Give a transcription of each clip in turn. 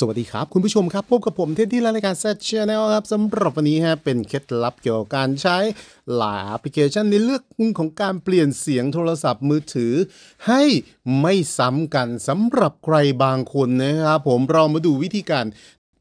สวัสดีครับคุณผู้ชมครับ พบกับผมเทดที่รายการ s ซช c h แนลครับสำหรับวันนี้ฮะเป็นเคล็ดลับเกี่ยวกับการใช้หลายแอปพลิเคชันในเลือกของการเปลี่ยนเสียงโทรศัพท์มือถือ ให้ไม่ซ้ำกันสำหรับใครบางคนนะครับ ผม เรามาดูวิธีการ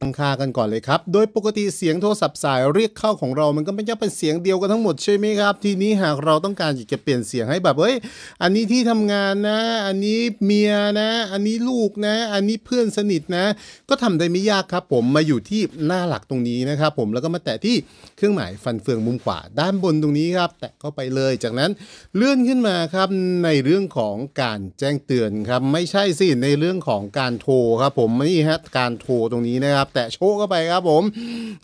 ตั้งค่ากันก่อนเลยครับ โดยปกติเสียงโทรศัพท์สายเรียกเข้าของเรา มันก็ไม่ใช่เป็นเสียงเดียวกันทั้งหมดใช่ไหมครับ ทีนี้หากเราต้องการจะเปลี่ยนเสียงให้แบบเฮ้ย อันนี้ที่ทำงานนะ อันนี้เมียนะ อันนี้ลูกนะ อันนี้เพื่อนสนิทนะ ก็ทำได้ไม่ยากครับ ผม มาอยู่ที่หน้าหลักตรงนี้นะครับ ผม แล้วก็มาแตะที่เครื่องหมายฟันเฟืองมุมขวาด้านบนตรงนี้ครับ แตะเข้าไปเลย จากนั้นเลื่อนขึ้นมาครับ ในเรื่องของการแจ้งเตือนครับ ไม่ใช่สิในเรื่องของการโทรครับ ผม นี่ฮะ การโทรตรงนี้นะครับแต่โชกเข้าไปครับผม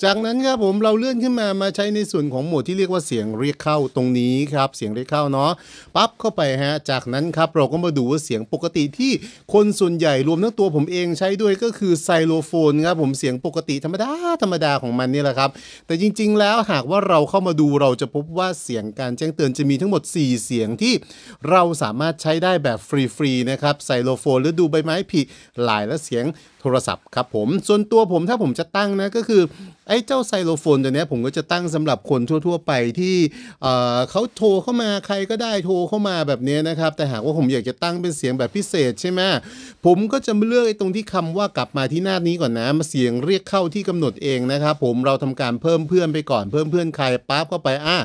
จากนั้นครับผมเราเลื่อนขึ้นมามาใช้ในส่วนของหมวดที่เรียกว่าเสียงเรียกเข้า ตรงนี้ครับ เสียงเรียกเข้าเนาะปั๊บเข้าไปฮะ จากนั้นครับเราก็มาดูว่าเสียงปกติที่คนส่วนใหญ่รวมทั้งตัวผมเองใช้ด้วยก็คือไซโลโฟนครับผมเสียงปกติธรรมดาธรรมดาของมันนี่แหละครับ แต่จริง ๆแล้วหากว่าเราเข้ามาดูเราจะพบว่าเสียงการแจ้งเตือนจะมีทั้งหมด 4 เสียงที่เราสามารถใช้ได้แบบฟรีๆนะครับไซโลโฟนหรือดูใบไม้ผลิหลายและเสียงโทรศัพท์ครับผมส่วนตัวผมถ้าผมจะตั้งนะ ก็คือไอ้เจ้าไซโลโฟนตัวนี้ผมก็จะตั้งสำหรับคนทั่ว ๆ ไปที่เขาโทรเข้ามาใครก็ได้โทรเข้ามาแบบนี้นะครับ แต่หากว่าผมอยากจะตั้งเป็นเสียงแบบพิเศษใช่ไหมผมก็จะเลือกไอ้ตรงที่คำว่ากลับมาที่หน้านี้ก่อนนะมาเสียงเรียกเข้าที่กำหนดเองนะครับผมเราทำการเพิ่มเพื่อนไปก่อนเพิ่มเพื่อนใครปั๊บเข้าไปอ่ะ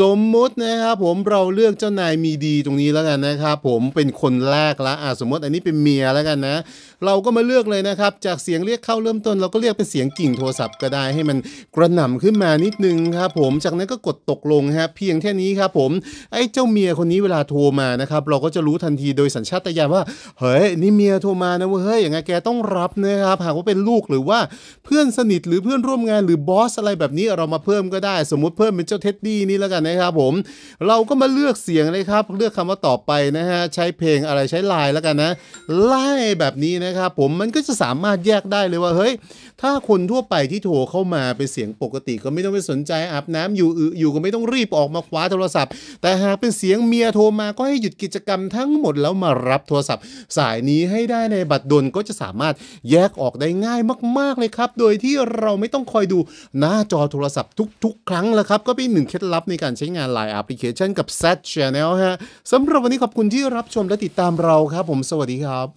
สมมุตินะครับผมเราเลือกเจ้านายมีดีตรงนี้แล้วกันนะครับผมเป็นคนแรกละอ่ะสมมติอันนี้เป็นเมียแล้วกันนะ เราก็มาเลือกเลยนะครับจากเสียงเรียกเข้าเริ่มต้นเราก็เรียกเป็นเสียงกิ่งโทรศัพท์ก็ได้ให้มันกระหน่าขึ้นมานิดนึงครับผมจากนั้นก็กดตกลงฮะเพียงแค่นี้ครับผมไอ้เจ้าเมียคนนี้เวลาโทรมานะครับเราก็จะรู้ทันทีโดยสัญชาตญาณว่าเฮ้ยนี่เมียโทรมานะเว้ยอย่างไงแกต้องรับนะครับ หากว่าเป็นลูกหรือว่าเพื่อนสนิทหรือเพื่อนร่วมงานหรือบอสอะไรแบบนี้เรามาเพิ่มก็ได้ สมมติเพิ่มเป็นเจ้าเท็ดดี้นี่แล้วกันันนะครับผมเราก็มาเลือกเสียงเลยครับเลือกคำว่าต่อไปนะฮะใช้เพลงอะไรใช้ลายแล้วกันนะไล่แบบนี้นะครับผมมันก็จะสามารถแยกได้เลยว่าเฮ้ยถ้าคนทั่วไปที่โทรเข้ามาเป็นเสียงปกติก็ไม่ต้องไปสนใจอาบน้ำอยู่อยู่ก็ไม่ต้องรีบออกมาคว้าโทรศัพท์ แต่หากเป็นเสียงเมียโทรมาก็ให้หยุดกิจกรรมทั้งหมดแล้วมารับโทรศัพท์สายนี้ให้ได้ในบัตรดนก็จะสามารถแยกออกได้ง่ายมาก ๆเลยครับโดยที่เราไม่ต้องคอยดูหน้าจอโทรศัพท์ทุกๆ ครั้งแล้วครับก็เป็นหนึ่งเคล็ดลับในการการใช้งาน Line แอปพลิเคชันกับ Set Channel ฮะ สำหรับวันนี้ขอบคุณที่รับชมและติดตามเราครับผมสวัสดีครับ